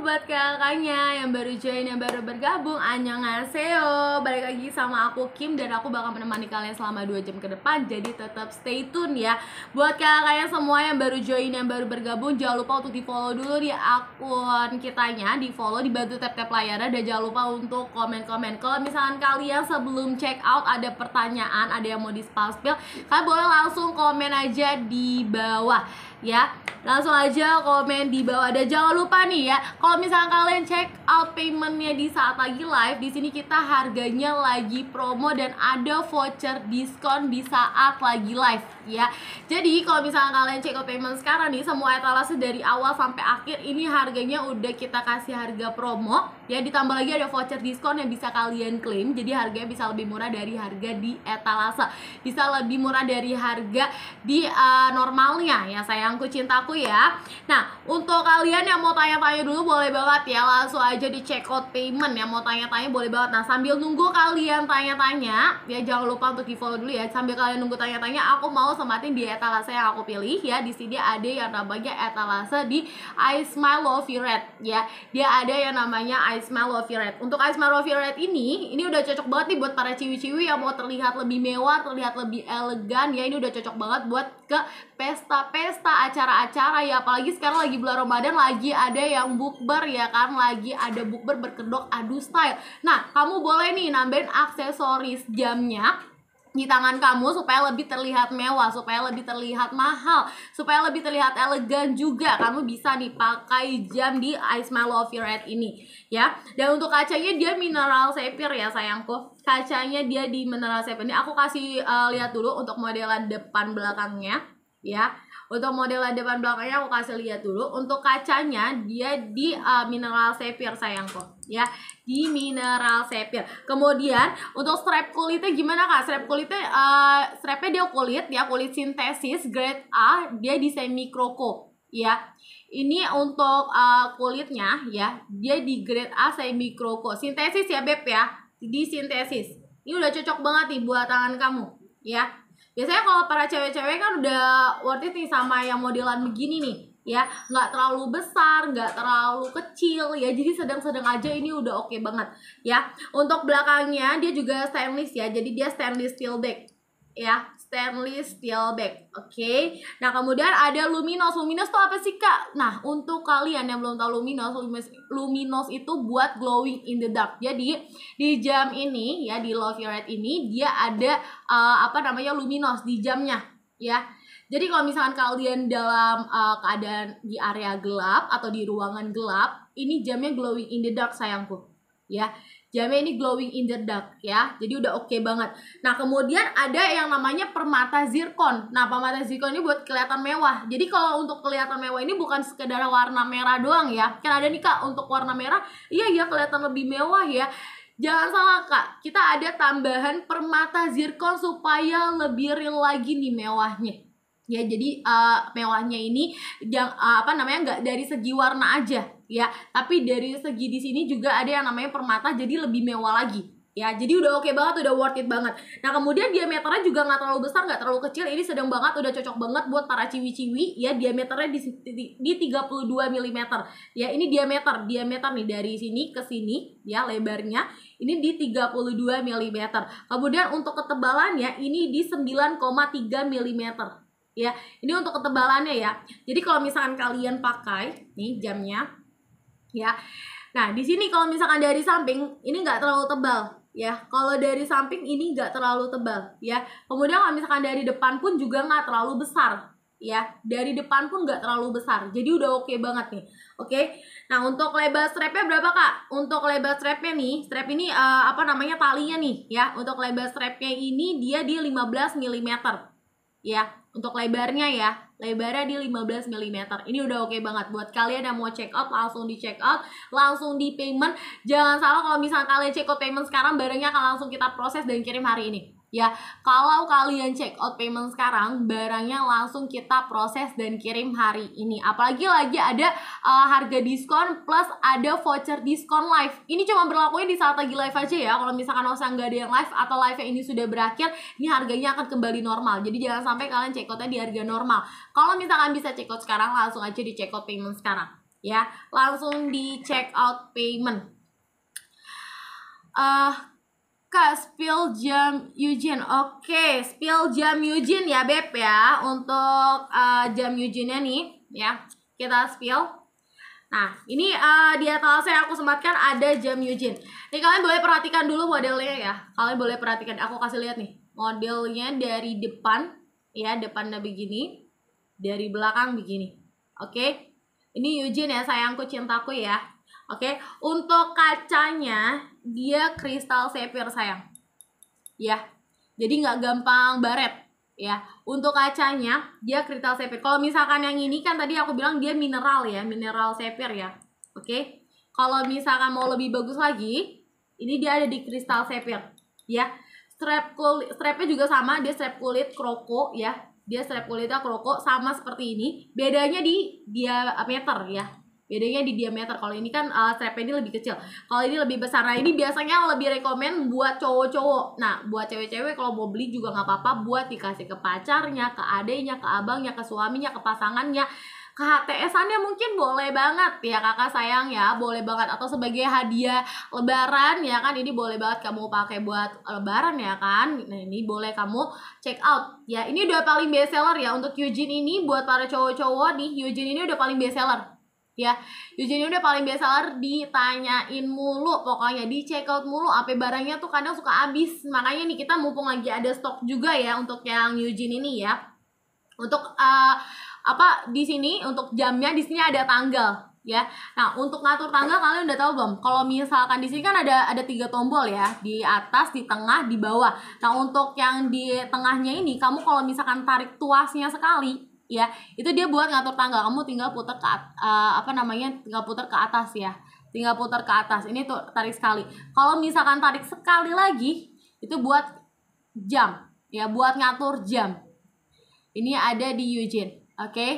buat kakaknya yang baru join, yang baru bergabung Annyeonghaseyo Balik lagi sama aku Kim dan aku bakal menemani kalian selama 2 jam ke depan Jadi tetap stay tune ya Buat kakaknya semua yang baru join, yang baru bergabung Jangan lupa untuk di follow dulu di akun kitanya Di follow, dibantu tap-tap layarnya Dan jangan lupa untuk komen-komen Kalau misalkan kalian sebelum check out ada pertanyaan, ada yang mau di spill Kalian boleh langsung komen aja di bawah ya langsung aja komen di bawah dan jangan lupa nih ya kalau misalnya kalian check out paymentnya di saat lagi live di sini kita harganya lagi promo dan ada voucher diskon di saat lagi live ya jadi kalau misalnya kalian check out payment sekarang nih semua etalase dari awal sampai akhir ini harganya udah kita kasih harga promo Ya ditambah lagi ada voucher diskon yang bisa kalian klaim jadi harganya bisa lebih murah dari harga di etalase. Bisa lebih murah dari harga di uh, normalnya ya sayangku cintaku ya. Nah, untuk kalian yang mau tanya-tanya dulu boleh banget ya Langsung aja di check out payment yang mau tanya-tanya boleh banget Nah sambil nunggu kalian tanya-tanya Ya jangan lupa untuk di follow dulu ya Sambil kalian nunggu tanya-tanya aku mau sematin di etalase yang aku pilih ya Di sini ada yang namanya etalase di I Smile Love Red ya Dia ada yang namanya I Smile Love Red Untuk I Smile Love Red ini Ini udah cocok banget nih buat para ciwi-ciwi yang mau terlihat lebih mewah Terlihat lebih elegan ya Ini udah cocok banget buat ke pesta-pesta acara-acara ya apalagi sekarang lagi bulan Ramadan lagi ada yang bukber ya kan lagi ada bukber berkedok adu style nah kamu boleh nih nambahin aksesoris jamnya di tangan kamu supaya lebih terlihat mewah, supaya lebih terlihat mahal, supaya lebih terlihat elegan juga. Kamu bisa dipakai jam di I Smell Love Your Head ini, ya. Dan untuk kacanya dia mineral sapphire ya sayangku. Kacanya dia di mineral sapphire ini. Aku kasih uh, lihat dulu untuk modelan depan belakangnya, ya. Untuk model depan belakangnya aku kasih lihat dulu. Untuk kacanya dia di uh, mineral sapphire sayangku ya di mineral sapphire. Kemudian untuk strap kulitnya gimana kak? Strap kulitnya uh, strapnya dia kulit ya kulit sintesis grade A dia di semi kroko ya ini untuk uh, kulitnya ya, dia di grade A semi kroko. Sintesis ya Beb ya. Di sintesis. Ini udah cocok banget nih buat tangan kamu ya biasanya kalau para cewek-cewek kan udah worth it nih sama yang modelan begini nih ya nggak terlalu besar nggak terlalu kecil ya jadi sedang-sedang aja ini udah oke okay banget ya untuk belakangnya dia juga stainless ya jadi dia stainless steel back ya Stainless Steel Bag, Oke. Okay? Nah, kemudian ada Luminos. Luminos tuh apa sih, Kak? Nah, untuk kalian yang belum tahu Luminos, Luminos itu buat glowing in the dark. Jadi, di jam ini ya di Love Your Red ini dia ada uh, apa namanya Luminos di jamnya, ya. Jadi kalau misalkan kalian dalam uh, keadaan di area gelap atau di ruangan gelap, ini jamnya glowing in the dark sayangku. Ya. Jamnya ini glowing in the dark ya. Jadi udah oke okay banget. Nah, kemudian ada yang namanya permata zircon Nah, permata zircon ini buat kelihatan mewah. Jadi kalau untuk kelihatan mewah ini bukan sekedar warna merah doang ya. Kan ada nih Kak untuk warna merah, iya ya kelihatan lebih mewah ya. Jangan salah kak, kita ada tambahan permata zircon supaya lebih real lagi nih mewahnya ya jadi uh, mewahnya ini yang uh, eh, apa namanya nggak dari segi warna aja ya tapi dari segi di sini juga ada yang namanya permata jadi lebih mewah lagi ya jadi udah oke okay banget udah worth it banget nah kemudian diameternya juga nggak terlalu besar nggak terlalu kecil ini sedang banget udah cocok banget buat para ciwi-ciwi ya diameternya di, di, di 32 mm ya ini diameter diameter nih dari sini ke sini ya lebarnya ini di 32 mm kemudian untuk ketebalannya ini di 9,3 mm ya ini untuk ketebalannya ya jadi kalau misalkan kalian pakai nih jamnya ya. Nah, di sini kalau misalkan dari samping ini nggak terlalu tebal ya. Kalau dari samping ini nggak terlalu tebal ya. Kemudian kalau misalkan dari depan pun juga nggak terlalu besar ya. Dari depan pun nggak terlalu besar. Jadi udah oke okay banget nih. Oke. Okay? Nah, untuk lebar strapnya berapa, Kak? Untuk lebar strapnya nih, strap ini uh, apa namanya talinya nih ya. Untuk lebar strapnya ini dia di 15 mm ya untuk lebarnya ya lebarnya di 15 mm ini udah oke okay banget buat kalian yang mau check out langsung di check out langsung di payment jangan salah kalau misalnya kalian check out payment sekarang barangnya akan langsung kita proses dan kirim hari ini Ya, kalau kalian check out payment sekarang, barangnya langsung kita proses dan kirim hari ini. Apalagi lagi ada uh, harga diskon plus ada voucher diskon live. Ini cuma berlakunya di saat lagi live aja ya. Kalau misalkan usah nggak ada yang live atau live ini sudah berakhir, ini harganya akan kembali normal. Jadi jangan sampai kalian check outnya di harga normal. Kalau misalkan bisa check out sekarang, langsung aja di check out payment sekarang. Ya, langsung di check out payment. Uh, K. Spill jam Eugene. Oke, okay, spill jam Eugene ya Beb ya. Untuk uh, jam Eugene-nya nih ya. Kita spill. Nah, ini uh, di atas saya aku sematkan ada jam Eugene. Nih kalian boleh perhatikan dulu modelnya ya. Kalian boleh perhatikan. Aku kasih lihat nih. Modelnya dari depan ya, depannya begini. Dari belakang begini. Oke. Okay? Ini Eugene ya, sayangku cintaku ya. Oke, okay? untuk kacanya dia kristal sapphire sayang. Ya. Jadi nggak gampang baret ya. Untuk kacanya dia kristal sapphire. Kalau misalkan yang ini kan tadi aku bilang dia mineral ya, mineral sapphire ya. Oke. Okay? Kalau misalkan mau lebih bagus lagi, ini dia ada di kristal sapphire ya. Strap kulit, strapnya juga sama, dia strap kulit kroko ya. Dia strap kulitnya kroko sama seperti ini. Bedanya di dia meter ya bedanya di diameter kalau ini kan uh, eh, strapnya ini lebih kecil kalau ini lebih besar nah ini biasanya lebih rekomend buat cowok-cowok nah buat cewek-cewek kalau mau beli juga nggak apa-apa buat dikasih ke pacarnya ke adeknya ke abangnya ke suaminya ke pasangannya ke HTS-annya mungkin boleh banget ya kakak sayang ya boleh banget atau sebagai hadiah lebaran ya kan ini boleh banget kamu pakai buat lebaran ya kan nah ini boleh kamu check out ya ini udah paling best seller ya untuk Eugene ini buat para cowok-cowok nih Eugene ini udah paling best seller ya Eugenie ya, udah paling biasa lah ditanyain mulu pokoknya di check out mulu apa barangnya tuh kadang suka habis makanya nih kita mumpung lagi ada stok juga ya untuk yang Eugene ini ya untuk uh, apa di sini untuk jamnya di sini ada tanggal ya. Nah, untuk ngatur tanggal kalian udah tahu belum? Kalau misalkan di sini kan ada ada tiga tombol ya, di atas, di tengah, di bawah. Nah, untuk yang di tengahnya ini kamu kalau misalkan tarik tuasnya sekali, ya itu dia buat ngatur tanggal kamu tinggal putar ke uh, apa namanya tinggal putar ke atas ya tinggal putar ke atas ini tuh tarik sekali kalau misalkan tarik sekali lagi itu buat jam ya buat ngatur jam ini ada di Eugene oke okay?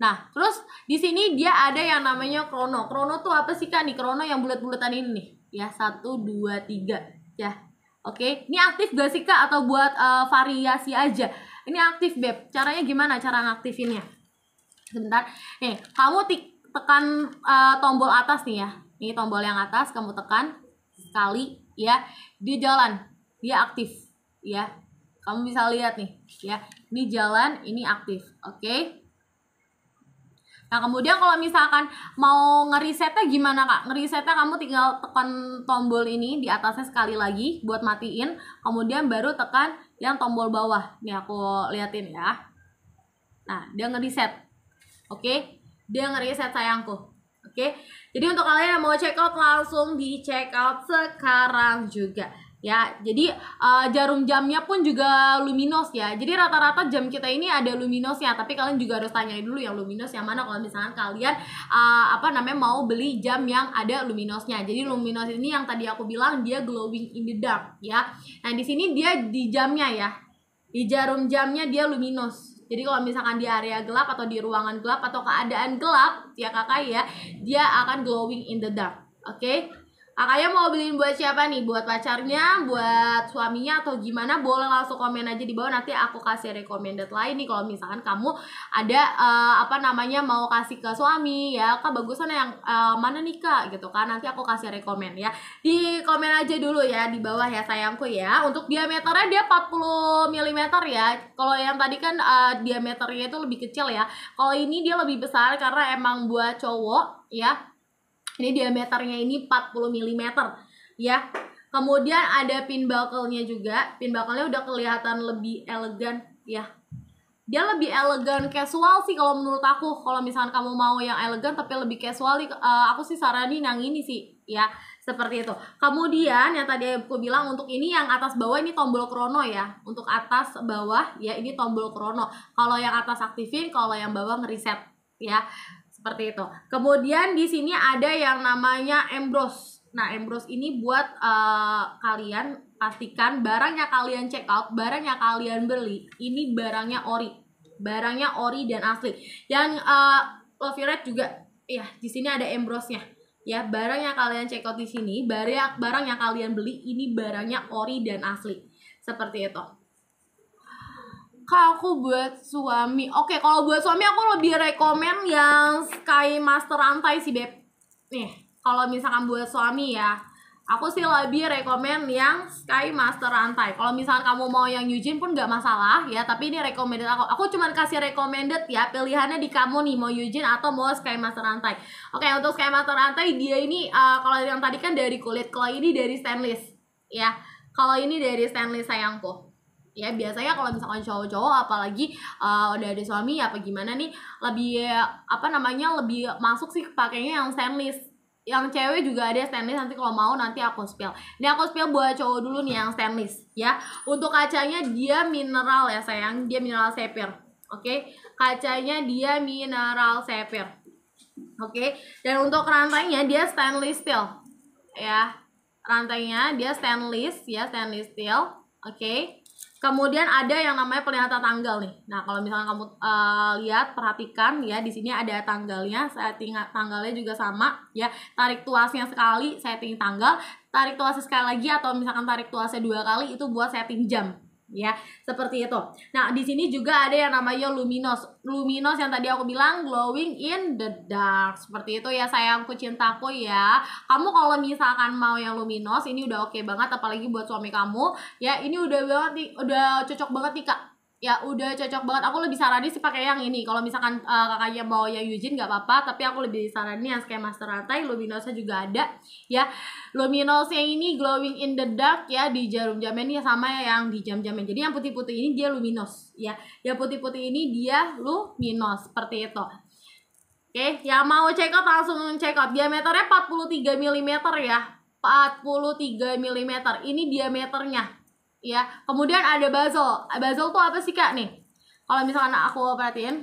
nah terus di sini dia ada yang namanya krono krono tuh apa sih kan nih krono yang bulat-bulatan ini nih ya satu dua tiga ya oke okay? ini aktif gak sih kak atau buat uh, variasi aja ini aktif beb. Caranya gimana cara ngaktifinnya? Sebentar. Nih, kamu tekan uh, tombol atas nih ya. Ini tombol yang atas kamu tekan sekali ya. Dia jalan. Dia aktif ya. Kamu bisa lihat nih ya. Ini jalan, ini aktif. Oke. Okay? Nah kemudian kalau misalkan mau ngerisetnya gimana kak? Ngerisetnya kamu tinggal tekan tombol ini di atasnya sekali lagi buat matiin. Kemudian baru tekan yang tombol bawah. Nih aku liatin ya. Nah dia ngeriset. Oke. Dia ngeriset sayangku. Oke. Jadi untuk kalian yang mau check out langsung di check out sekarang juga ya jadi uh, jarum jamnya pun juga luminos ya jadi rata-rata jam kita ini ada ya tapi kalian juga harus tanya dulu yang luminos yang mana kalau misalkan kalian uh, apa namanya mau beli jam yang ada luminosnya jadi luminos ini yang tadi aku bilang dia glowing in the dark ya nah di sini dia di jamnya ya di jarum jamnya dia luminos jadi kalau misalkan di area gelap atau di ruangan gelap atau keadaan gelap ya kakak ya dia akan glowing in the dark oke okay? Kakaknya mau beliin buat siapa nih? Buat pacarnya, buat suaminya atau gimana? Boleh langsung komen aja di bawah nanti aku kasih recommended lain nih kalau misalkan kamu ada uh, apa namanya mau kasih ke suami ya. Kak bagusan yang uh, mana nih Kak gitu kan. Nanti aku kasih rekomend ya. Di komen aja dulu ya di bawah ya sayangku ya. Untuk diameternya dia 40 mm ya. Kalau yang tadi kan uh, diameternya itu lebih kecil ya. Kalau ini dia lebih besar karena emang buat cowok ya ini diameternya ini 40 mm ya. Kemudian ada pin buckle-nya juga. Pin buckle-nya udah kelihatan lebih elegan ya. Dia lebih elegan casual sih kalau menurut aku. Kalau misalkan kamu mau yang elegan tapi lebih casual, uh, aku sih saranin yang ini sih ya. Seperti itu. Kemudian yang tadi aku bilang untuk ini yang atas bawah ini tombol krono ya. Untuk atas bawah ya ini tombol krono. Kalau yang atas aktifin, kalau yang bawah ngereset ya. Seperti itu. Kemudian di sini ada yang namanya Embros. Nah, Embros ini buat uh, kalian pastikan barangnya kalian check out, barangnya kalian beli, ini barangnya ori. Barangnya ori dan asli. Yang uh, Love Your Red juga ya, di sini ada Embrosnya. Ya, barang yang kalian check out di sini, barang barang yang kalian beli ini barangnya ori dan asli. Seperti itu. Kak aku buat suami. Oke, kalau buat suami aku lebih rekomen yang Sky Master rantai sih, Beb. Nih, kalau misalkan buat suami ya, aku sih lebih rekomen yang Sky Master Rantai. Kalau misalkan kamu mau yang Eugene pun nggak masalah ya, tapi ini recommended aku. Aku cuma kasih recommended ya, pilihannya di kamu nih mau Eugene atau mau Sky Master Rantai. Oke, untuk Sky Master Rantai dia ini uh, kalau yang tadi kan dari kulit, kalau ini dari stainless ya. Kalau ini dari stainless sayangku ya biasanya kalau misalkan cowok-cowok apalagi uh, udah ada suami ya apa gimana nih lebih apa namanya lebih masuk sih pakainya yang stainless yang cewek juga ada stainless nanti kalau mau nanti aku spill ini aku spill buat cowok dulu nih yang stainless ya untuk kacanya dia mineral ya sayang dia mineral sapphire oke okay? kacanya dia mineral sapphire oke okay? dan untuk rantainya dia stainless steel ya rantainya dia stainless ya stainless steel oke okay? Kemudian ada yang namanya pernyataan tanggal nih. Nah, kalau misalnya kamu uh, lihat perhatikan ya di sini ada tanggalnya, setting tanggalnya juga sama ya. Tarik tuasnya sekali setting tanggal, tarik tuasnya sekali lagi atau misalkan tarik tuasnya dua kali itu buat setting jam ya seperti itu. Nah di sini juga ada yang namanya luminos, luminos yang tadi aku bilang glowing in the dark seperti itu ya sayangku cintaku ya. Kamu kalau misalkan mau yang luminos ini udah oke okay banget apalagi buat suami kamu ya ini udah banget nih, udah cocok banget nih kak ya udah cocok banget aku lebih saranin sih pakai yang ini kalau misalkan uh, eh, kakaknya mau yang Yujin nggak apa-apa tapi aku lebih saranin yang kayak Master Rantai Luminosa juga ada ya Luminosa ini glowing in the dark ya di jarum jam ini ya, sama ya yang di jam jamnya jadi yang putih-putih ini dia luminos ya yang putih-putih ini dia luminos seperti itu Oke, yang mau check out langsung check out. Diameternya 43 mm ya. 43 mm. Ini diameternya ya kemudian ada basel basel tuh apa sih kak nih kalau misalkan aku perhatiin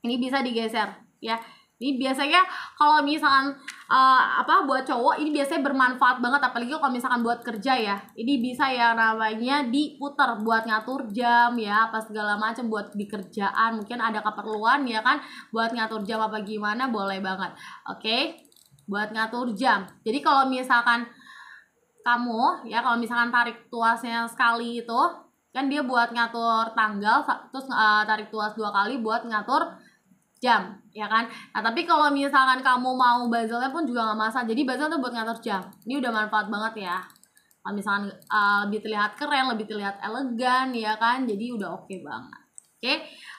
ini bisa digeser ya ini biasanya kalau misalkan uh, apa buat cowok ini biasanya bermanfaat banget apalagi kalau misalkan buat kerja ya. Ini bisa ya namanya diputar buat ngatur jam ya apa segala macam buat di kerjaan. Mungkin ada keperluan ya kan buat ngatur jam apa gimana boleh banget. Oke. Okay? Buat ngatur jam. Jadi kalau misalkan kamu ya kalau misalkan tarik tuasnya sekali itu kan dia buat ngatur tanggal terus uh, tarik tuas dua kali buat ngatur jam ya kan nah tapi kalau misalkan kamu mau bazelnya pun juga nggak masalah jadi bazel tuh buat ngatur jam ini udah manfaat banget ya kalau misalkan uh, lebih terlihat keren lebih terlihat elegan ya kan jadi udah oke okay banget oke okay?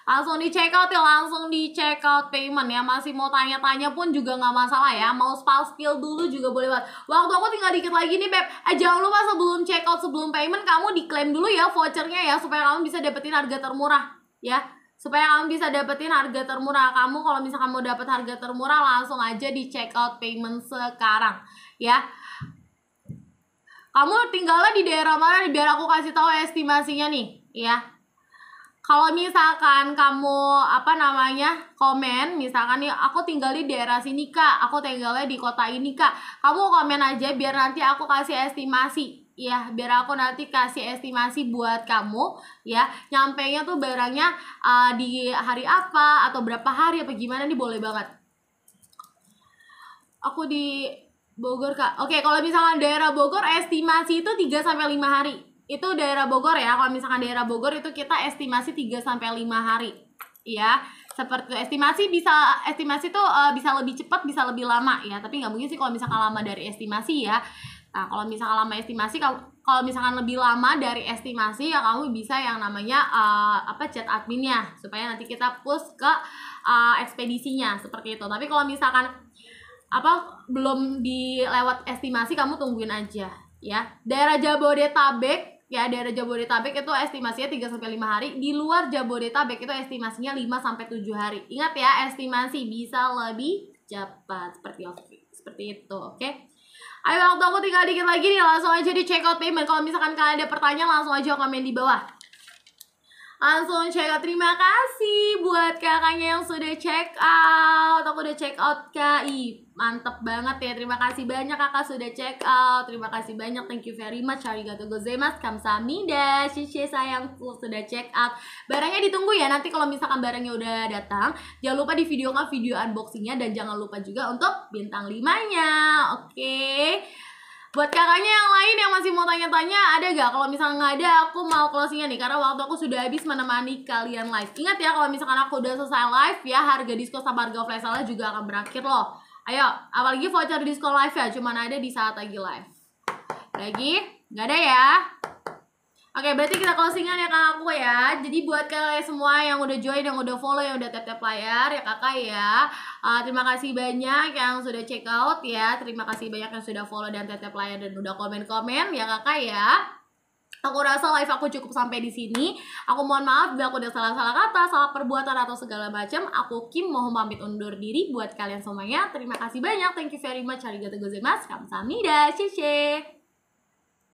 langsung di check out ya langsung di check out payment ya masih mau tanya-tanya pun juga nggak masalah ya mau spell skill dulu juga boleh banget waktu aku tinggal dikit lagi nih beb eh, jangan lupa sebelum check out sebelum payment kamu diklaim dulu ya vouchernya ya supaya kamu bisa dapetin harga termurah ya supaya kamu bisa dapetin harga termurah kamu kalau misalkan mau dapet harga termurah langsung aja di check out payment sekarang ya kamu tinggalnya di daerah mana biar aku kasih tahu estimasinya nih ya kalau misalkan kamu apa namanya komen misalkan nih aku tinggal di daerah sini kak aku tinggalnya di kota ini kak kamu komen aja biar nanti aku kasih estimasi ya biar aku nanti kasih estimasi buat kamu ya nyampe nya tuh barangnya uh, di hari apa atau berapa hari apa gimana nih boleh banget aku di Bogor kak oke kalau misalkan daerah Bogor estimasi itu 3 sampai lima hari itu daerah Bogor ya kalau misalkan daerah Bogor itu kita estimasi 3 sampai 5 hari ya seperti itu. estimasi bisa estimasi tuh uh, bisa lebih cepat bisa lebih lama ya tapi nggak mungkin sih kalau misalkan lama dari estimasi ya nah kalau misalkan lama estimasi kalau kalau misalkan lebih lama dari estimasi ya kamu bisa yang namanya uh, apa chat adminnya supaya nanti kita push ke uh, ekspedisinya seperti itu tapi kalau misalkan apa belum dilewat estimasi kamu tungguin aja ya daerah Jabodetabek ya daerah Jabodetabek itu estimasinya 3 sampai 5 hari, di luar Jabodetabek itu estimasinya 5 sampai 7 hari. Ingat ya, estimasi bisa lebih cepat seperti seperti itu, oke? Okay? Ayo waktu aku tinggal dikit lagi nih, langsung aja di check out payment. Kalau misalkan kalian ada pertanyaan langsung aja komen di bawah langsung check out terima kasih buat kakaknya yang sudah check out aku udah check out kak Ih, mantep banget ya terima kasih banyak kakak sudah check out terima kasih banyak thank you very much arigato gozaimasu kamsahamnida Shishi sayangku sudah check out barangnya ditunggu ya nanti kalau misalkan barangnya udah datang jangan lupa di video kan video unboxingnya dan jangan lupa juga untuk bintang limanya oke okay? buat kakaknya yang lain yang masih mau tanya-tanya ada gak? Kalau misalnya nggak ada, aku mau closingnya nih karena waktu aku sudah habis menemani kalian live. Ingat ya kalau misalkan aku udah selesai live ya harga diskon sama harga flash sale juga akan berakhir loh. Ayo, apalagi voucher diskon live ya, cuman ada di saat lagi live. Lagi? Nggak ada ya? Oke, okay, berarti kita closingan ya kak aku ya. Jadi buat kalian semua yang udah join, yang udah follow, yang udah tap-tap layar ya kakak ya. Uh, terima kasih banyak yang sudah check out ya. Terima kasih banyak yang sudah follow dan tap-tap layar dan udah komen-komen ya kakak ya. Aku rasa live aku cukup sampai di sini. Aku mohon maaf bila aku udah salah-salah kata, salah perbuatan atau segala macam. Aku Kim mohon pamit undur diri buat kalian semuanya. Terima kasih banyak. Thank you very much. Arigatou gozaimasu. Kamsahamnida. cie